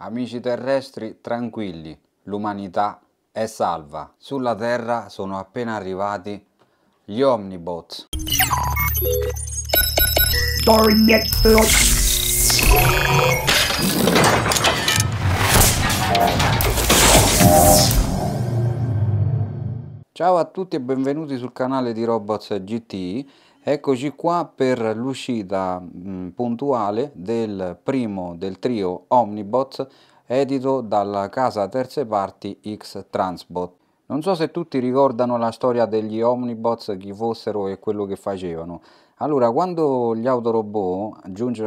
Amici terrestri, tranquilli, l'umanità è salva. Sulla Terra sono appena arrivati gli Omnibots. Ciao a tutti e benvenuti sul canale di Robots GT Eccoci qua per l'uscita mm, puntuale del primo del trio Omnibot edito dalla casa terze parti X Transbot. Non so se tutti ricordano la storia degli Omnibots, chi fossero e quello che facevano. Allora, quando gli autorobot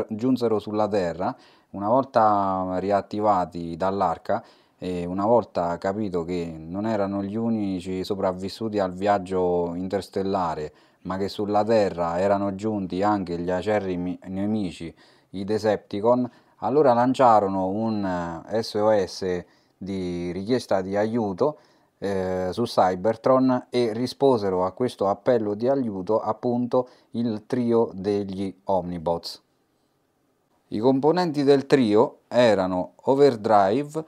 giunsero sulla Terra, una volta riattivati dall'arca, e una volta capito che non erano gli unici sopravvissuti al viaggio interstellare, ma che sulla Terra erano giunti anche gli acerrimi nemici, i Decepticon, allora lanciarono un SOS eh, di richiesta di aiuto eh, su Cybertron e risposero a questo appello di aiuto appunto il trio degli Omnibots. I componenti del trio erano Overdrive,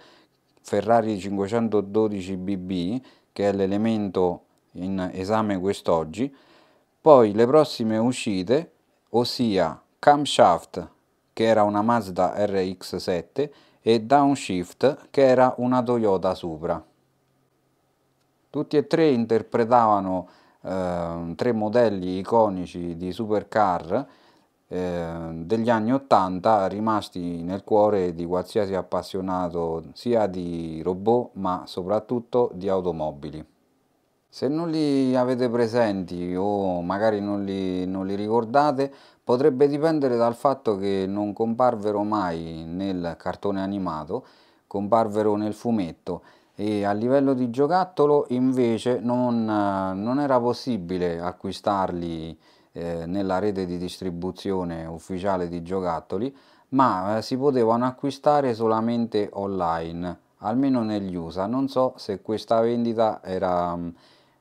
Ferrari 512 BB, che è l'elemento in esame quest'oggi, poi le prossime uscite, ossia Camshaft, che era una Mazda RX7, e Downshift, che era una Toyota Supra. Tutti e tre interpretavano eh, tre modelli iconici di supercar eh, degli anni 80 rimasti nel cuore di qualsiasi appassionato sia di robot ma soprattutto di automobili. Se non li avete presenti o magari non li, non li, ricordate, potrebbe dipendere dal fatto che non comparvero mai nel cartone animato, comparvero nel fumetto e a livello di giocattolo invece non, non era possibile acquistarli eh, nella rete di distribuzione ufficiale di giocattoli, ma eh, si potevano acquistare solamente online, almeno negli USA. Non so se questa vendita era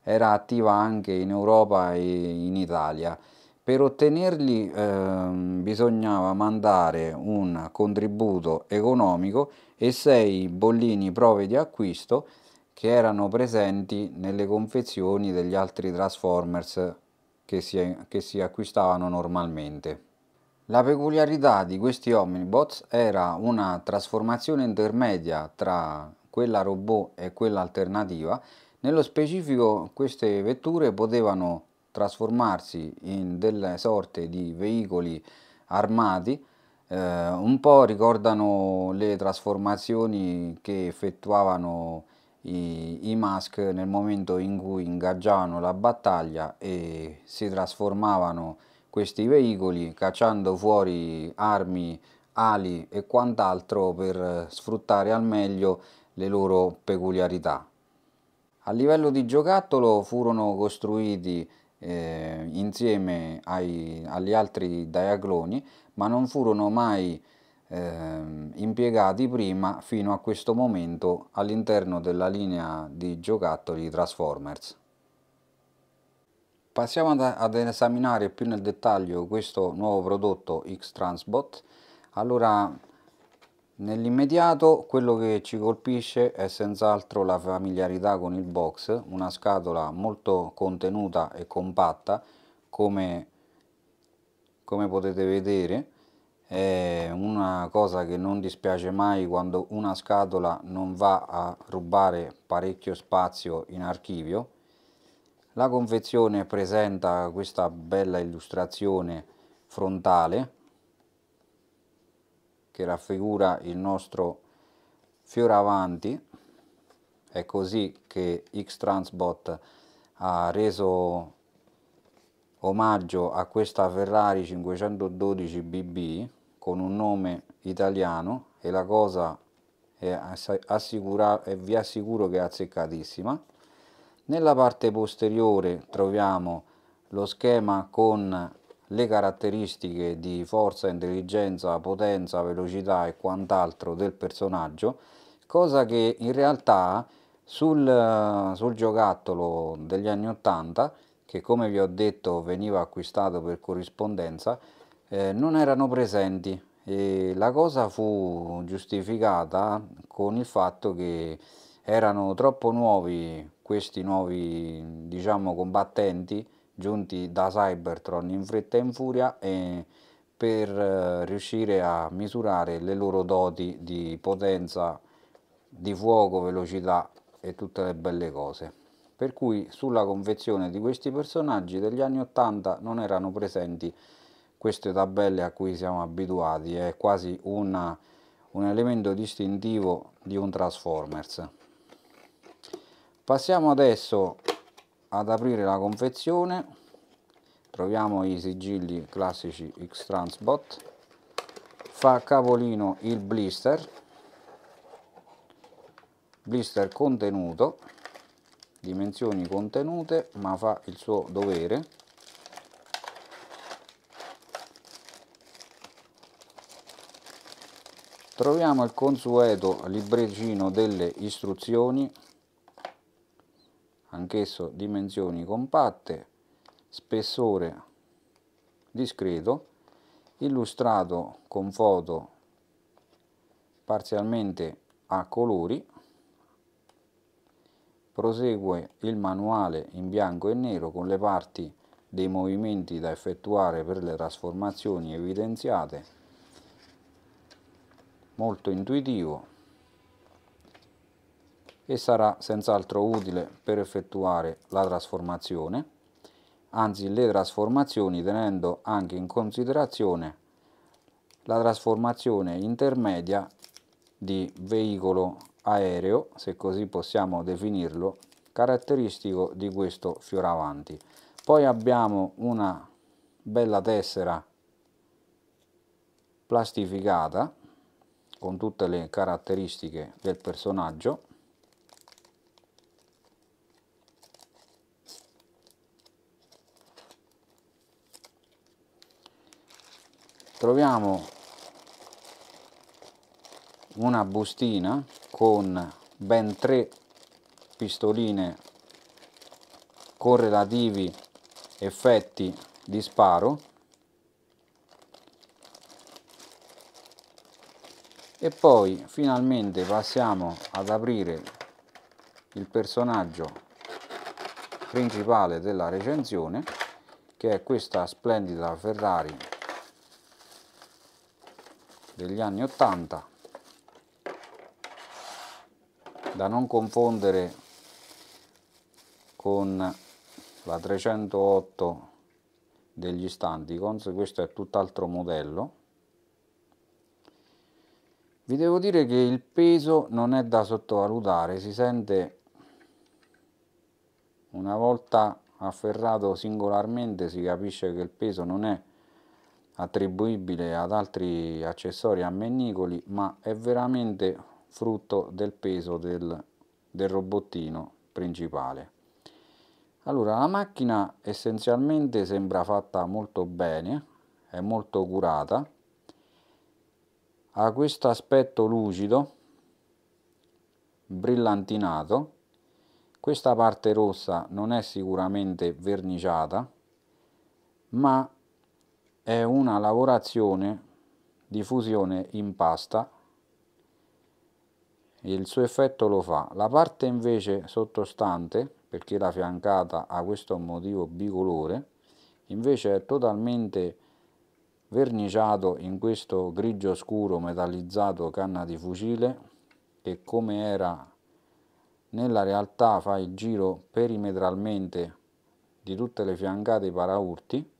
era attiva anche in Europa e in Italia. Per ottenerli eh, bisognava mandare un contributo economico e sei bollini prove di acquisto che erano presenti nelle confezioni degli altri Transformers che si, che si acquistavano normalmente. La peculiarità di questi Omnibots era una trasformazione intermedia tra quella robot e quella alternativa nello specifico queste vetture potevano trasformarsi in delle sorte di veicoli armati, eh, un po' ricordano le trasformazioni che effettuavano i, i mask nel momento in cui ingaggiavano la battaglia e si trasformavano questi veicoli cacciando fuori armi, ali e quant'altro per sfruttare al meglio le loro peculiarità. A livello di giocattolo furono costruiti eh, insieme ai, agli altri diagloni, ma non furono mai eh, impiegati prima fino a questo momento all'interno della linea di giocattoli Transformers. Passiamo ad, ad esaminare più nel dettaglio questo nuovo prodotto X-Transbot. Allora, Nell'immediato quello che ci colpisce è senz'altro la familiarità con il box, una scatola molto contenuta e compatta come, come potete vedere è una cosa che non dispiace mai quando una scatola non va a rubare parecchio spazio in archivio la confezione presenta questa bella illustrazione frontale che raffigura il nostro fioravanti è così che X-Transbot ha reso omaggio a questa Ferrari 512 BB con un nome italiano e la cosa è assicura, e vi assicuro che è azzeccatissima nella parte posteriore troviamo lo schema con le caratteristiche di forza, intelligenza, potenza, velocità e quant'altro del personaggio, cosa che in realtà sul, sul giocattolo degli anni 80, che come vi ho detto veniva acquistato per corrispondenza, eh, non erano presenti e la cosa fu giustificata con il fatto che erano troppo nuovi questi nuovi diciamo combattenti giunti da Cybertron in fretta e in furia e per eh, riuscire a misurare le loro doti di potenza di fuoco, velocità e tutte le belle cose. Per cui sulla confezione di questi personaggi degli anni 80 non erano presenti queste tabelle a cui siamo abituati, è quasi una, un elemento distintivo di un Transformers. Passiamo adesso ad aprire la confezione troviamo i sigilli classici X-Transbot fa capolino il blister blister contenuto dimensioni contenute ma fa il suo dovere troviamo il consueto libricino delle istruzioni anch'esso dimensioni compatte, spessore discreto, illustrato con foto parzialmente a colori, prosegue il manuale in bianco e nero con le parti dei movimenti da effettuare per le trasformazioni evidenziate, molto intuitivo, e sarà senz'altro utile per effettuare la trasformazione, anzi le trasformazioni tenendo anche in considerazione la trasformazione intermedia di veicolo aereo, se così possiamo definirlo, caratteristico di questo fioravanti. Poi abbiamo una bella tessera plastificata con tutte le caratteristiche del personaggio troviamo una bustina con ben tre pistoline con relativi effetti di sparo e poi finalmente passiamo ad aprire il personaggio principale della recensione che è questa splendida Ferrari degli anni 80 da non confondere con la 308 degli Stanticons, questo è tutt'altro modello. Vi devo dire che il peso non è da sottovalutare, si sente una volta afferrato singolarmente si capisce che il peso non è attribuibile ad altri accessori ammennicoli, ma è veramente frutto del peso del, del robottino principale. Allora, la macchina essenzialmente sembra fatta molto bene, è molto curata, ha questo aspetto lucido, brillantinato, questa parte rossa non è sicuramente verniciata, ma è una lavorazione di fusione in pasta il suo effetto lo fa la parte invece sottostante perché la fiancata ha questo motivo bicolore invece è totalmente verniciato in questo grigio scuro metallizzato canna di fucile e come era nella realtà fa il giro perimetralmente di tutte le fiancate paraurti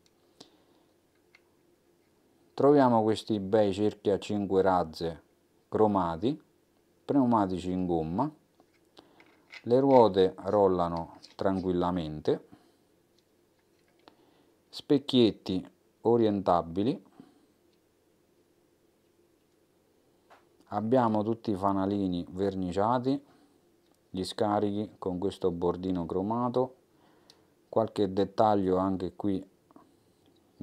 troviamo questi bei cerchi a 5 razze cromati pneumatici in gomma le ruote rollano tranquillamente specchietti orientabili abbiamo tutti i fanalini verniciati gli scarichi con questo bordino cromato qualche dettaglio anche qui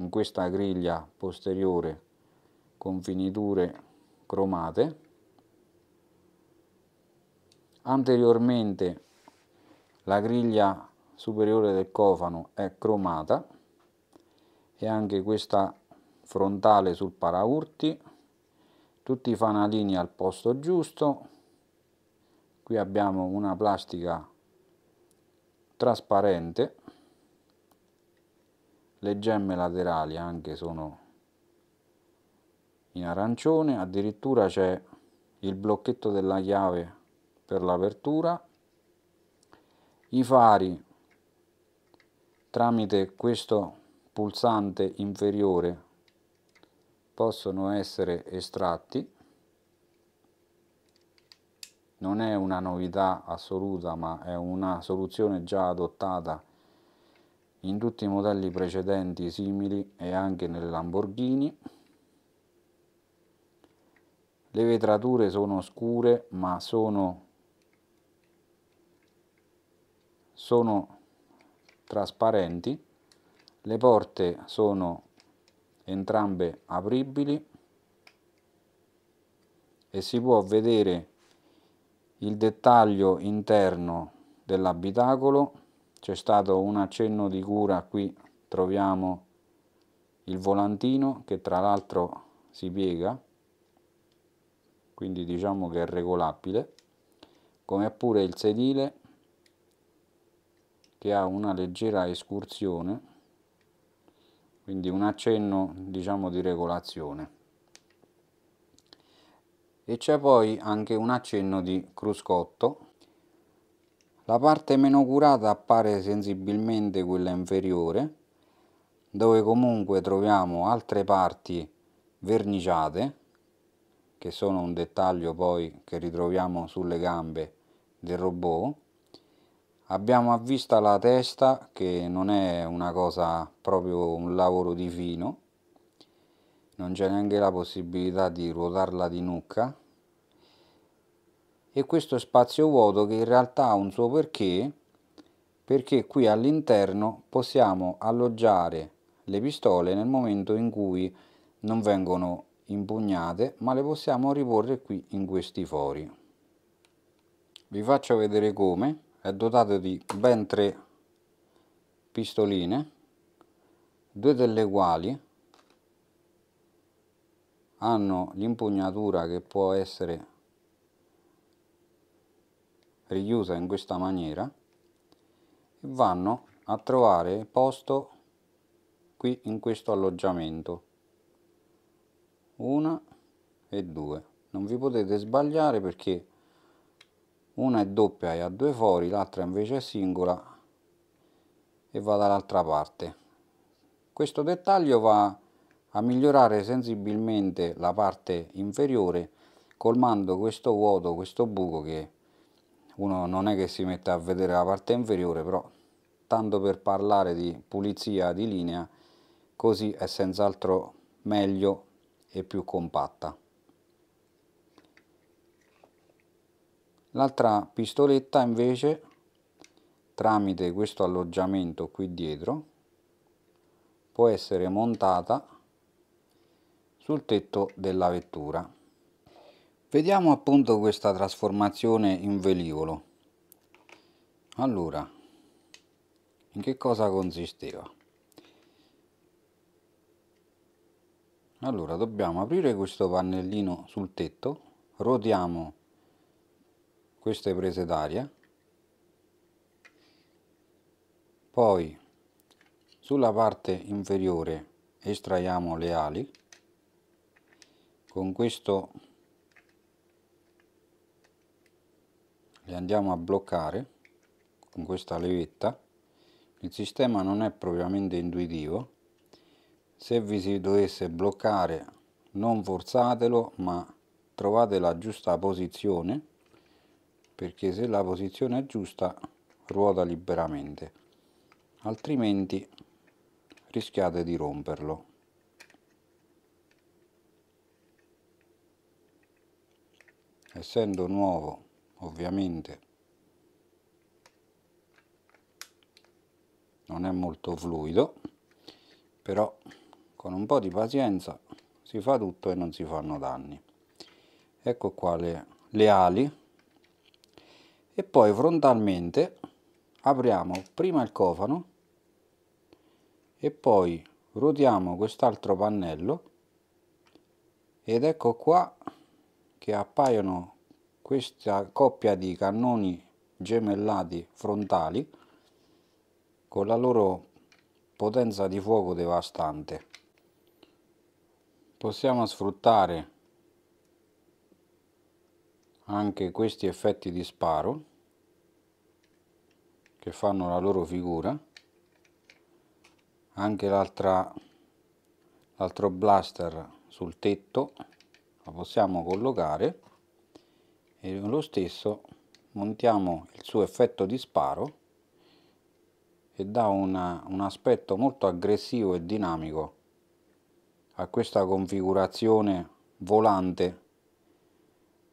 in questa griglia posteriore con finiture cromate anteriormente la griglia superiore del cofano è cromata e anche questa frontale sul paraurti tutti i fanalini al posto giusto qui abbiamo una plastica trasparente le gemme laterali anche sono in arancione addirittura c'è il blocchetto della chiave per l'apertura i fari tramite questo pulsante inferiore possono essere estratti non è una novità assoluta ma è una soluzione già adottata in tutti i modelli precedenti simili e anche nel Lamborghini. Le vetrature sono scure ma sono, sono trasparenti. Le porte sono entrambe apribili e si può vedere il dettaglio interno dell'abitacolo c'è stato un accenno di cura qui troviamo il volantino che tra l'altro si piega quindi diciamo che è regolabile come pure il sedile che ha una leggera escursione quindi un accenno diciamo di regolazione e c'è poi anche un accenno di cruscotto la parte meno curata appare sensibilmente quella inferiore, dove comunque troviamo altre parti verniciate, che sono un dettaglio poi che ritroviamo sulle gambe del robot. Abbiamo a vista la testa, che non è una cosa proprio un lavoro di fino, non c'è neanche la possibilità di ruotarla di nucca, e questo spazio vuoto che in realtà ha un suo perché perché qui all'interno possiamo alloggiare le pistole nel momento in cui non vengono impugnate ma le possiamo riporre qui in questi fori vi faccio vedere come è dotato di ben tre pistoline due delle quali hanno l'impugnatura che può essere richiusa in questa maniera e vanno a trovare posto qui in questo alloggiamento una e due non vi potete sbagliare perché una è doppia e ha due fori l'altra invece è singola e va dall'altra parte questo dettaglio va a migliorare sensibilmente la parte inferiore colmando questo vuoto questo buco che uno non è che si mette a vedere la parte inferiore, però tanto per parlare di pulizia di linea, così è senz'altro meglio e più compatta. L'altra pistoletta invece, tramite questo alloggiamento qui dietro, può essere montata sul tetto della vettura. Vediamo appunto questa trasformazione in velivolo. Allora, in che cosa consisteva? Allora, dobbiamo aprire questo pannellino sul tetto, rotiamo queste prese d'aria, poi sulla parte inferiore estraiamo le ali, con questo le andiamo a bloccare con questa levetta il sistema non è propriamente intuitivo se vi si dovesse bloccare non forzatelo ma trovate la giusta posizione perché se la posizione è giusta ruota liberamente altrimenti rischiate di romperlo essendo nuovo ovviamente non è molto fluido però con un po' di pazienza si fa tutto e non si fanno danni ecco qua le, le ali e poi frontalmente apriamo prima il cofano e poi ruotiamo quest'altro pannello ed ecco qua che appaiono questa coppia di cannoni gemellati frontali con la loro potenza di fuoco devastante. Possiamo sfruttare anche questi effetti di sparo che fanno la loro figura anche l'altro blaster sul tetto lo possiamo collocare e lo stesso montiamo il suo effetto di sparo e dà una, un aspetto molto aggressivo e dinamico a questa configurazione volante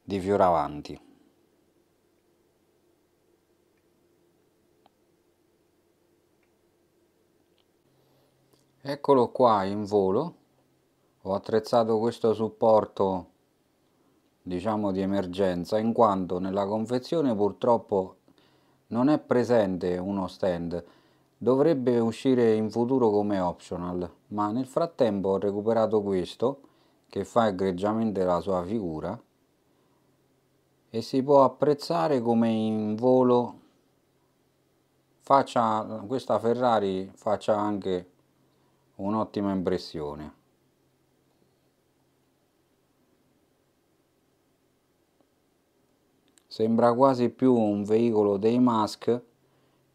di fioravanti. Eccolo qua in volo, ho attrezzato questo supporto diciamo di emergenza in quanto nella confezione purtroppo non è presente uno stand dovrebbe uscire in futuro come optional ma nel frattempo ho recuperato questo che fa egregiamente la sua figura e si può apprezzare come in volo faccia, questa Ferrari faccia anche un'ottima impressione Sembra quasi più un veicolo dei Musk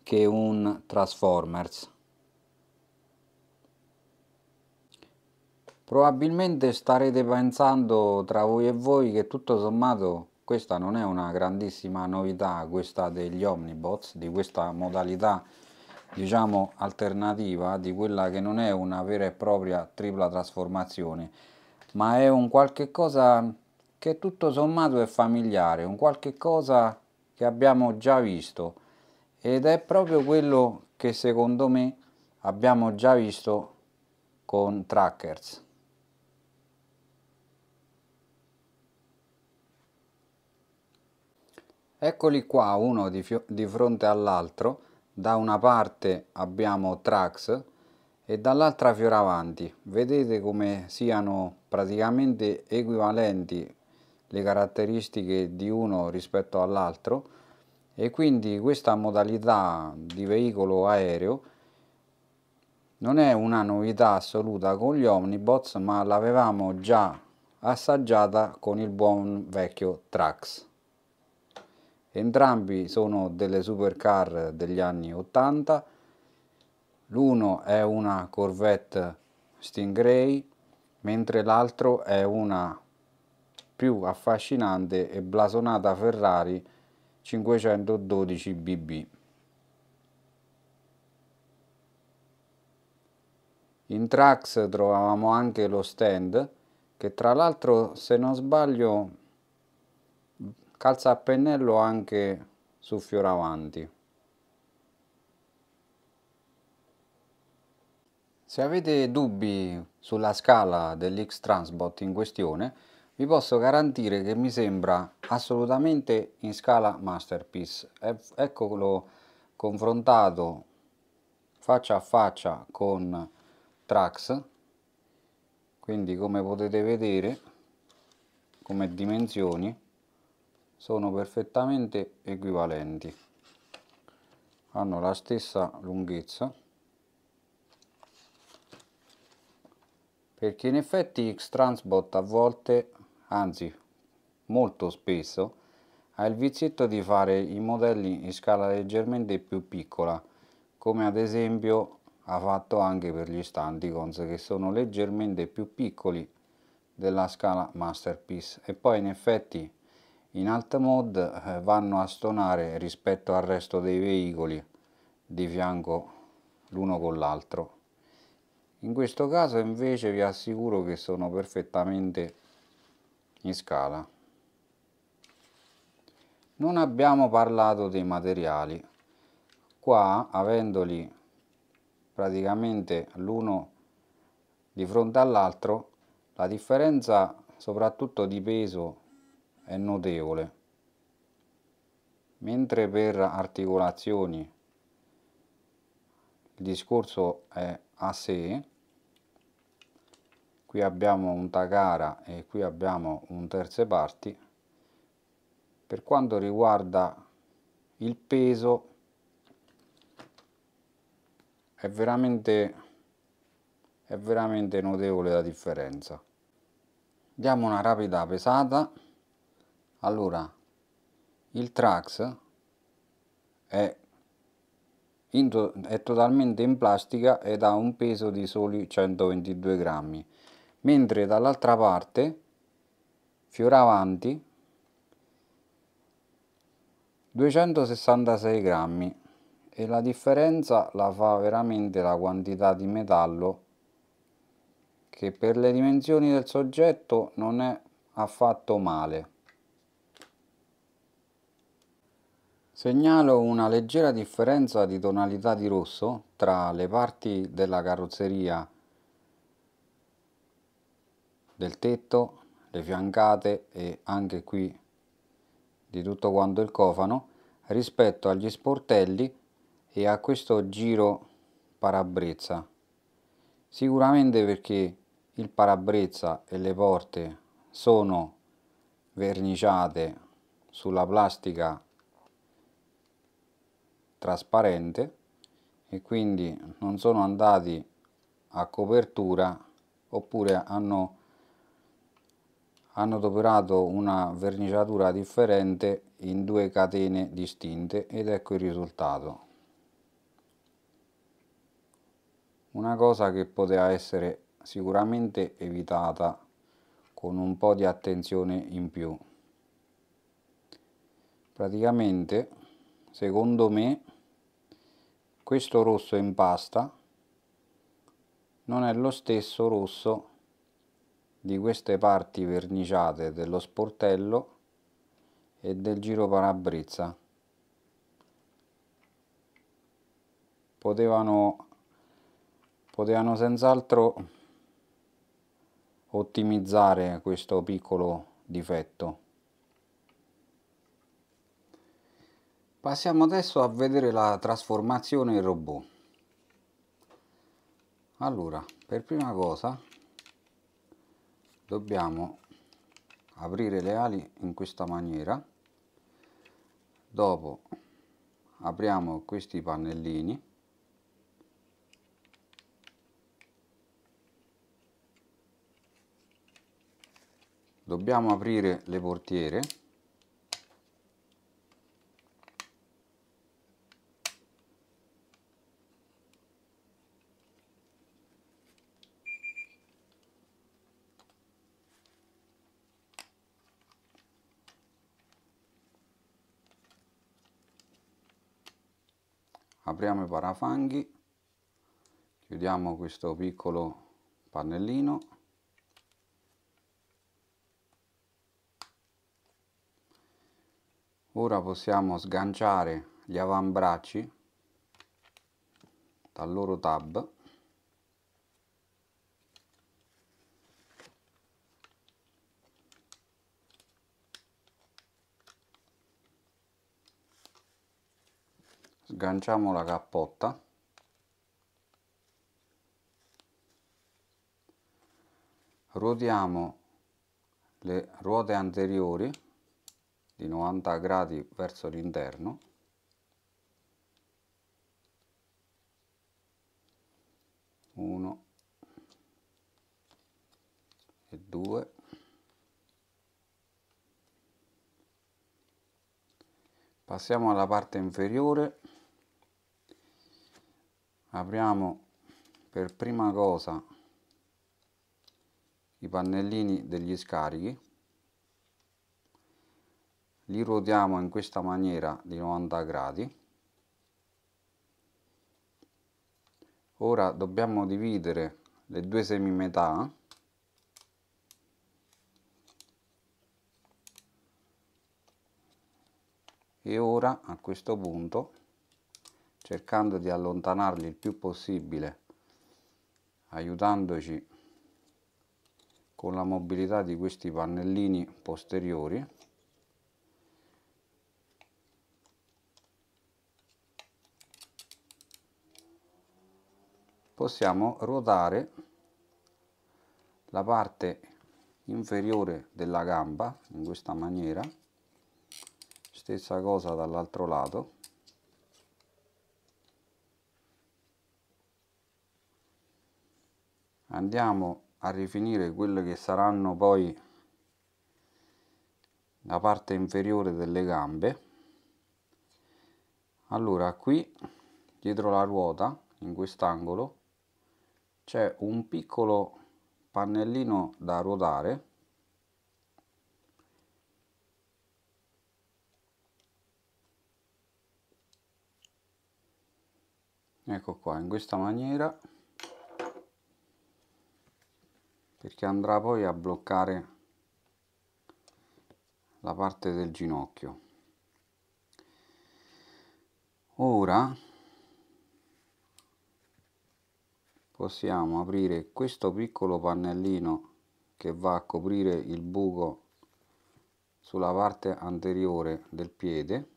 che un Transformers. Probabilmente starete pensando tra voi e voi che tutto sommato questa non è una grandissima novità, questa degli Omnibots, di questa modalità diciamo alternativa, di quella che non è una vera e propria tripla trasformazione, ma è un qualche cosa che tutto sommato è familiare, un qualche cosa che abbiamo già visto ed è proprio quello che secondo me abbiamo già visto con trackers. Eccoli qua uno di, di fronte all'altro, da una parte abbiamo tracks e dall'altra fioravanti. Vedete come siano praticamente equivalenti le caratteristiche di uno rispetto all'altro e quindi questa modalità di veicolo aereo non è una novità assoluta con gli Omnibots ma l'avevamo già assaggiata con il buon vecchio Trax entrambi sono delle supercar degli anni 80 l'uno è una Corvette Stingray mentre l'altro è una più affascinante e blasonata Ferrari 512 BB. In Trax trovavamo anche lo stand che tra l'altro se non sbaglio calza a pennello anche su Fioravanti. Se avete dubbi sulla scala dell'X-Transbot in questione vi posso garantire che mi sembra assolutamente in scala masterpiece eccolo confrontato faccia a faccia con Trax quindi come potete vedere come dimensioni sono perfettamente equivalenti hanno la stessa lunghezza perché in effetti X-Transbot a volte anzi molto spesso, ha il vizietto di fare i modelli in scala leggermente più piccola, come ad esempio ha fatto anche per gli Standicons che sono leggermente più piccoli della scala Masterpiece e poi in effetti in alt mode eh, vanno a stonare rispetto al resto dei veicoli di fianco l'uno con l'altro. In questo caso invece vi assicuro che sono perfettamente in scala. Non abbiamo parlato dei materiali. Qua, avendoli praticamente l'uno di fronte all'altro, la differenza soprattutto di peso è notevole. Mentre per articolazioni il discorso è a sé, qui abbiamo un Takara e qui abbiamo un terze parti per quanto riguarda il peso è veramente è veramente notevole la differenza diamo una rapida pesata allora il Trax è, è totalmente in plastica ed ha un peso di soli 122 grammi mentre dall'altra parte fioravanti 266 grammi e la differenza la fa veramente la quantità di metallo che per le dimensioni del soggetto non è affatto male Segnalo una leggera differenza di tonalità di rosso tra le parti della carrozzeria del tetto, le fiancate e anche qui di tutto quanto il cofano rispetto agli sportelli e a questo giro parabrezza. Sicuramente perché il parabrezza e le porte sono verniciate sulla plastica trasparente e quindi non sono andati a copertura oppure hanno hanno adoperato una verniciatura differente in due catene distinte ed ecco il risultato. Una cosa che poteva essere sicuramente evitata con un po' di attenzione in più. Praticamente, secondo me, questo rosso in pasta non è lo stesso rosso di queste parti verniciate dello sportello e del giro parabrezza potevano, potevano senz'altro ottimizzare questo piccolo difetto passiamo adesso a vedere la trasformazione in robot allora per prima cosa dobbiamo aprire le ali in questa maniera dopo apriamo questi pannellini dobbiamo aprire le portiere apriamo i parafanghi chiudiamo questo piccolo pannellino ora possiamo sganciare gli avambracci dal loro tab sganciamo la cappotta ruotiamo le ruote anteriori di 90 gradi verso l'interno uno e due passiamo alla parte inferiore apriamo per prima cosa i pannellini degli scarichi li ruotiamo in questa maniera di 90 gradi ora dobbiamo dividere le due semimetà e ora a questo punto cercando di allontanarli il più possibile aiutandoci con la mobilità di questi pannellini posteriori possiamo ruotare la parte inferiore della gamba in questa maniera stessa cosa dall'altro lato andiamo a rifinire quelle che saranno poi la parte inferiore delle gambe allora qui dietro la ruota in quest'angolo c'è un piccolo pannellino da ruotare ecco qua in questa maniera perché andrà poi a bloccare la parte del ginocchio ora possiamo aprire questo piccolo pannellino che va a coprire il buco sulla parte anteriore del piede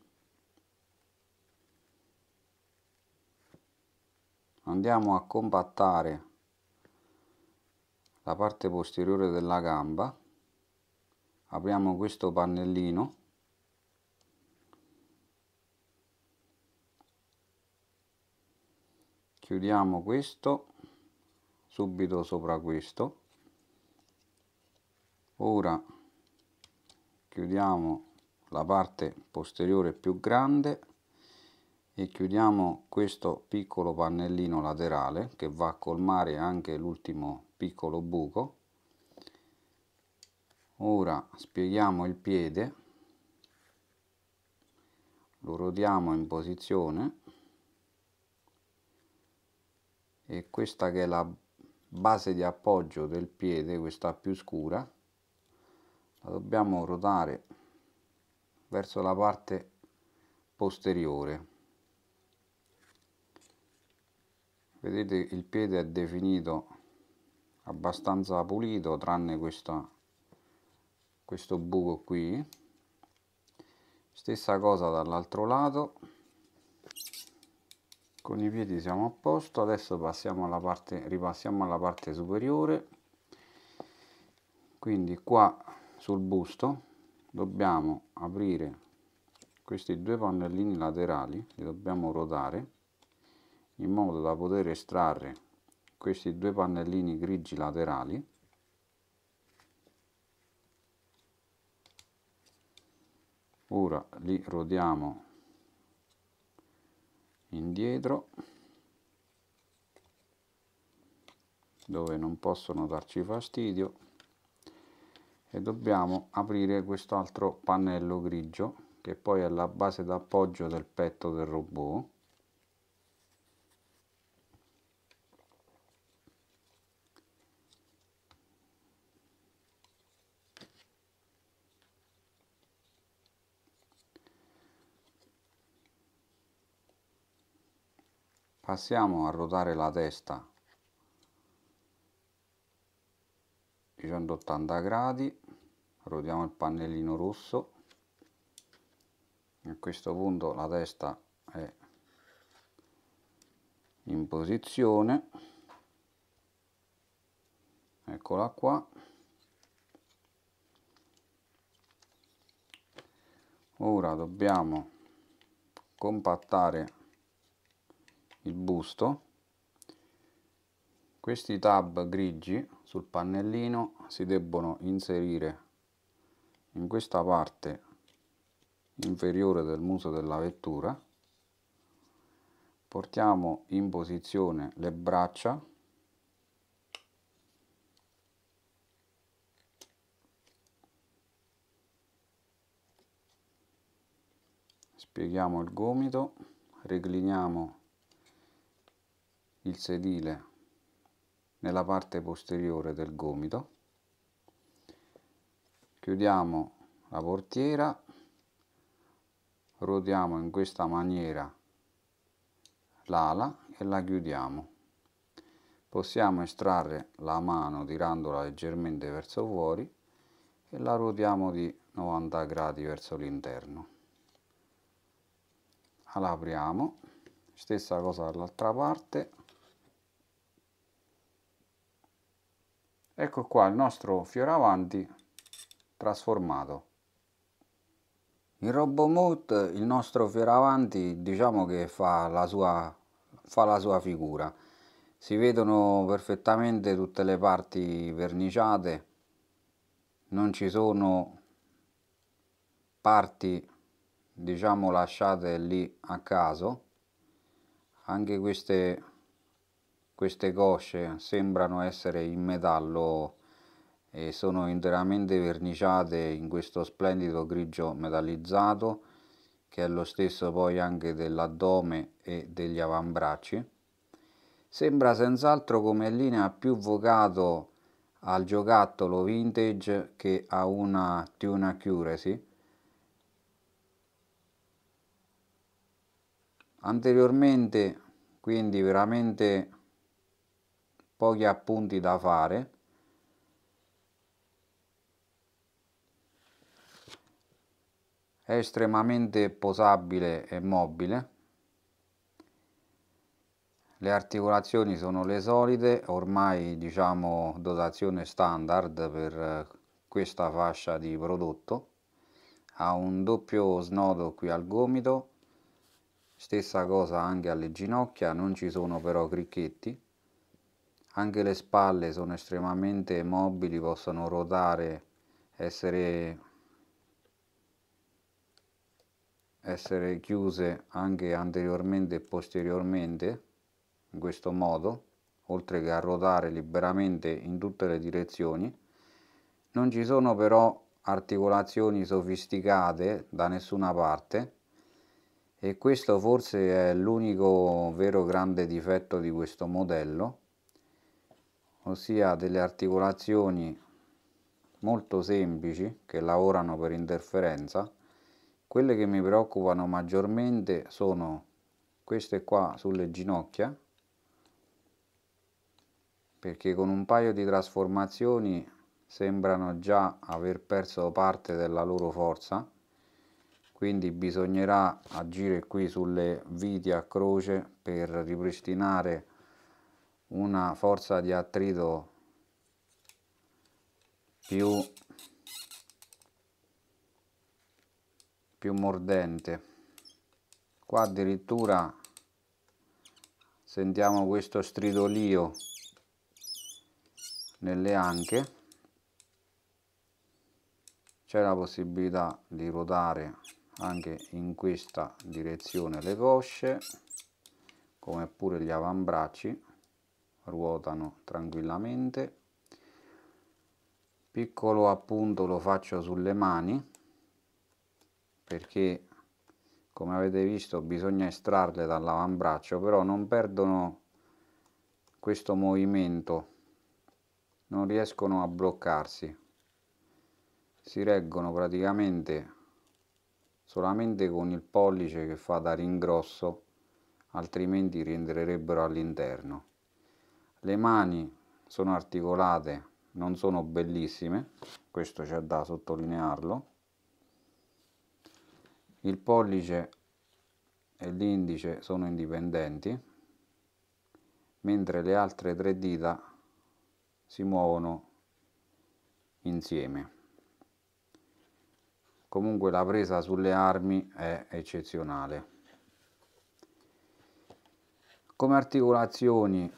andiamo a compattare la parte posteriore della gamba apriamo questo pannellino chiudiamo questo subito sopra questo ora chiudiamo la parte posteriore più grande e chiudiamo questo piccolo pannellino laterale che va a colmare anche l'ultimo piccolo buco ora spieghiamo il piede lo rotiamo in posizione e questa che è la base di appoggio del piede questa più scura la dobbiamo ruotare verso la parte posteriore vedete il piede è definito abbastanza pulito tranne questa, questo buco qui stessa cosa dall'altro lato con i piedi siamo a posto adesso passiamo alla parte ripassiamo alla parte superiore quindi qua sul busto dobbiamo aprire questi due pannellini laterali li dobbiamo ruotare in modo da poter estrarre questi due pannellini grigi laterali ora li rodiamo indietro dove non possono darci fastidio e dobbiamo aprire quest'altro pannello grigio che poi è la base d'appoggio del petto del robot passiamo a ruotare la testa di 180 gradi ruotiamo il pannellino rosso a questo punto la testa è in posizione eccola qua ora dobbiamo compattare il busto questi tab grigi sul pannellino si debbono inserire in questa parte inferiore del muso della vettura portiamo in posizione le braccia spieghiamo il gomito recliniamo il sedile nella parte posteriore del gomito chiudiamo la portiera ruotiamo in questa maniera l'ala e la chiudiamo possiamo estrarre la mano tirandola leggermente verso fuori e la ruotiamo di 90 gradi verso l'interno la apriamo stessa cosa dall'altra parte ecco qua il nostro fioravanti trasformato in RoboMote il nostro fioravanti diciamo che fa la sua, fa la sua figura si vedono perfettamente tutte le parti verniciate non ci sono parti diciamo lasciate lì a caso anche queste queste cosce sembrano essere in metallo e sono interamente verniciate in questo splendido grigio metallizzato che è lo stesso poi anche dell'addome e degli avambracci. Sembra senz'altro come linea più vocato al giocattolo vintage che a una tune accuracy. Anteriormente quindi veramente pochi appunti da fare è estremamente posabile e mobile le articolazioni sono le solide ormai diciamo dotazione standard per eh, questa fascia di prodotto ha un doppio snodo qui al gomito stessa cosa anche alle ginocchia non ci sono però cricchetti anche le spalle sono estremamente mobili, possono ruotare, essere, essere chiuse anche anteriormente e posteriormente, in questo modo, oltre che a ruotare liberamente in tutte le direzioni. Non ci sono però articolazioni sofisticate da nessuna parte e questo forse è l'unico vero grande difetto di questo modello ossia delle articolazioni molto semplici che lavorano per interferenza quelle che mi preoccupano maggiormente sono queste qua sulle ginocchia perché con un paio di trasformazioni sembrano già aver perso parte della loro forza quindi bisognerà agire qui sulle viti a croce per ripristinare una forza di attrito più, più mordente qua addirittura sentiamo questo stridolio nelle anche c'è la possibilità di ruotare anche in questa direzione le cosce come pure gli avambracci ruotano tranquillamente piccolo appunto lo faccio sulle mani perché come avete visto bisogna estrarle dall'avambraccio però non perdono questo movimento non riescono a bloccarsi si reggono praticamente solamente con il pollice che fa da ringrosso altrimenti rientrerebbero all'interno le mani sono articolate non sono bellissime questo c'è da sottolinearlo il pollice e l'indice sono indipendenti mentre le altre tre dita si muovono insieme comunque la presa sulle armi è eccezionale come articolazioni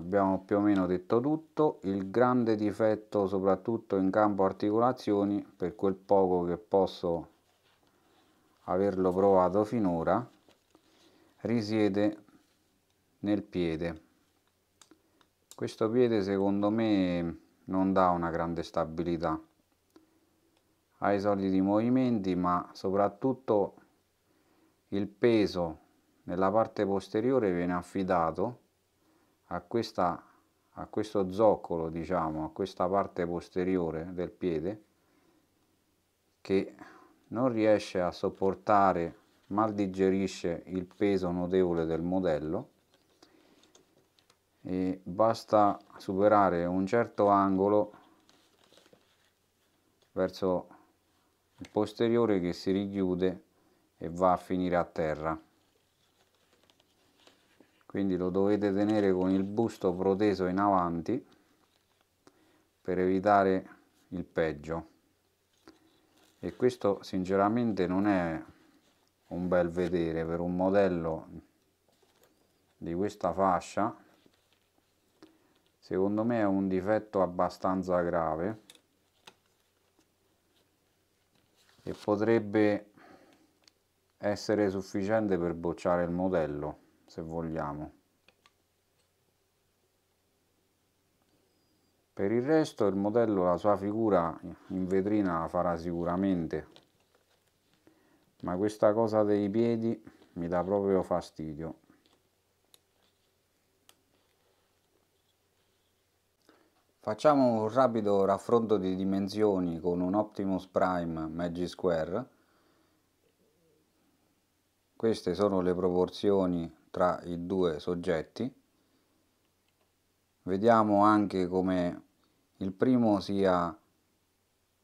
abbiamo più o meno detto tutto il grande difetto soprattutto in campo articolazioni per quel poco che posso averlo provato finora risiede nel piede questo piede secondo me non dà una grande stabilità ha i soliti movimenti ma soprattutto il peso nella parte posteriore viene affidato a, questa, a questo zoccolo, diciamo, a questa parte posteriore del piede che non riesce a sopportare, mal digerisce il peso notevole del modello e basta superare un certo angolo verso il posteriore che si richiude e va a finire a terra quindi lo dovete tenere con il busto proteso in avanti per evitare il peggio e questo sinceramente non è un bel vedere per un modello di questa fascia secondo me è un difetto abbastanza grave e potrebbe essere sufficiente per bocciare il modello se vogliamo. Per il resto il modello la sua figura in vetrina la farà sicuramente, ma questa cosa dei piedi mi dà proprio fastidio. Facciamo un rapido raffronto di dimensioni con un Optimus Prime Magic Square. Queste sono le proporzioni tra i due soggetti vediamo anche come il primo sia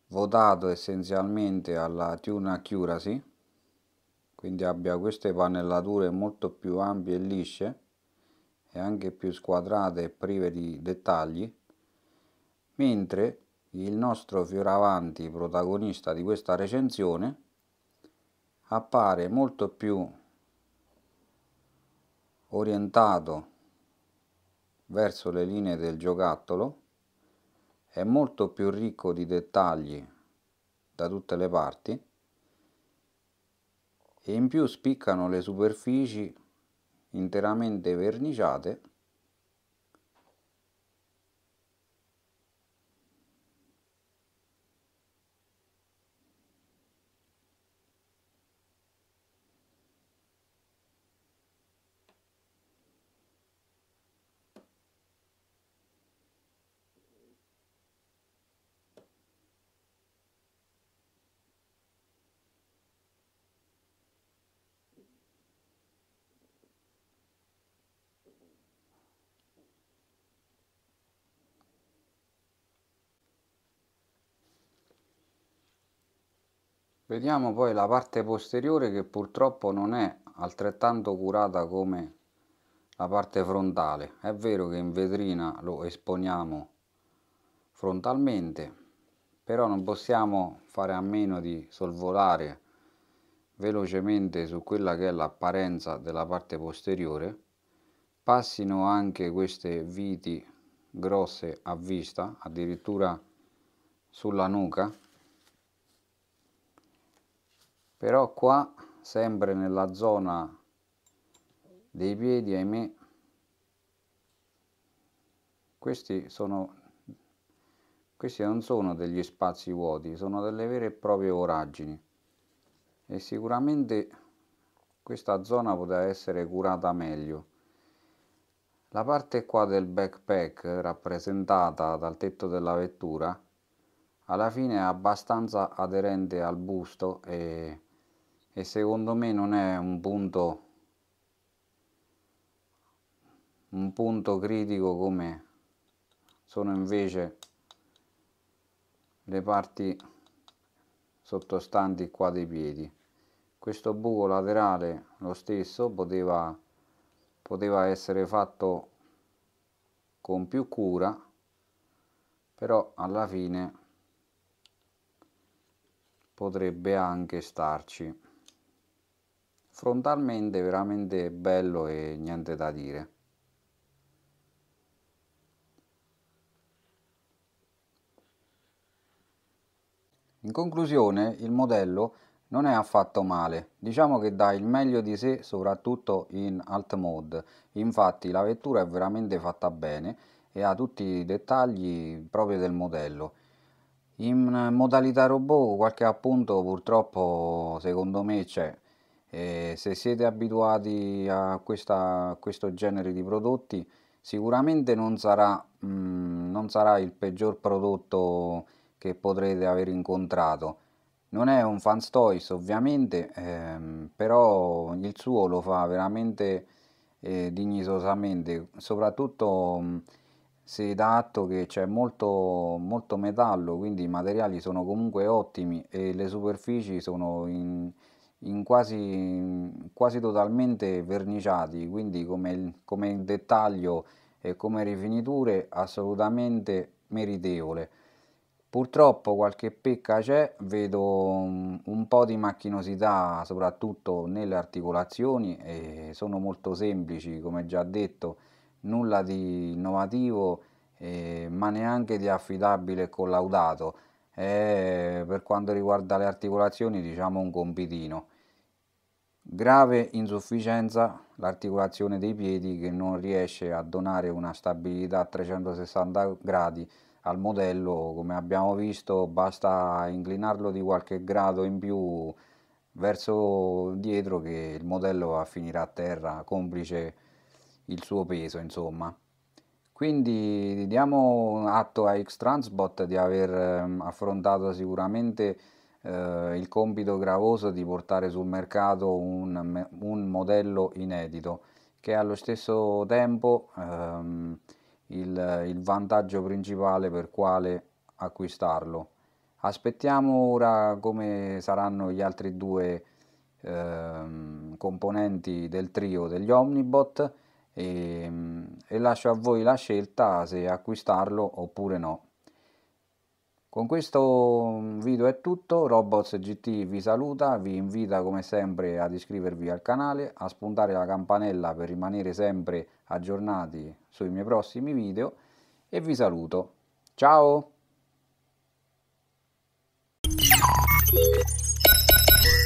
votato essenzialmente alla tune accuracy quindi abbia queste pannellature molto più ampie e lisce e anche più squadrate e prive di dettagli mentre il nostro fioravanti protagonista di questa recensione appare molto più orientato verso le linee del giocattolo, è molto più ricco di dettagli da tutte le parti e in più spiccano le superfici interamente verniciate Vediamo poi la parte posteriore che purtroppo non è altrettanto curata come la parte frontale. È vero che in vetrina lo esponiamo frontalmente, però non possiamo fare a meno di sorvolare velocemente su quella che è l'apparenza della parte posteriore. Passino anche queste viti grosse a vista, addirittura sulla nuca però qua sempre nella zona dei piedi ahimè questi sono questi non sono degli spazi vuoti sono delle vere e proprie voragini e sicuramente questa zona poteva essere curata meglio la parte qua del backpack rappresentata dal tetto della vettura alla fine è abbastanza aderente al busto e e secondo me non è un punto un punto critico come sono invece le parti sottostanti qua dei piedi questo buco laterale lo stesso poteva, poteva essere fatto con più cura però alla fine potrebbe anche starci frontalmente veramente bello e niente da dire in conclusione il modello non è affatto male diciamo che dà il meglio di sé soprattutto in alt mode infatti la vettura è veramente fatta bene e ha tutti i dettagli proprio del modello in modalità robot qualche appunto purtroppo secondo me c'è e se siete abituati a, questa, a, questo genere di prodotti, sicuramente non sarà, mm, non sarà il peggior prodotto che potrete aver incontrato. Non è un fan toys ovviamente, ehm, però il suo lo fa veramente eh, dignitosamente, soprattutto mh, mm, se dà atto che c'è molto, molto metallo, quindi i materiali sono comunque ottimi e le superfici sono in, in quasi, quasi totalmente verniciati, quindi come, come dettaglio e come rifiniture assolutamente meritevole. Purtroppo qualche pecca c'è, vedo mm, un po' di macchinosità soprattutto nelle articolazioni e sono molto semplici come già detto, nulla di innovativo eh, ma neanche di affidabile e collaudato è per quanto riguarda le articolazioni diciamo un compitino grave insufficienza l'articolazione dei piedi che non riesce a donare una stabilità a 360 gradi al modello come abbiamo visto basta inclinarlo di qualche grado in più verso dietro che il modello va a finire a terra complice il suo peso insomma quindi diamo atto a Xtransbot di aver ehm, affrontato sicuramente eh, il compito gravoso di portare sul mercato un, un modello inedito che allo stesso tempo ehm, il, il vantaggio principale per quale acquistarlo. Aspettiamo ora come saranno gli altri due ehm, componenti del trio degli Omnibot e, ehm, e lascio a voi la scelta se acquistarlo oppure no. Con questo mm, video è tutto, Robots GT vi saluta, vi invita come sempre ad iscrivervi al canale, a spuntare la campanella per rimanere sempre aggiornati sui miei prossimi video e vi saluto. Ciao!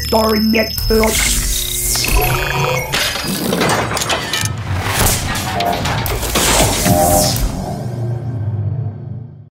Story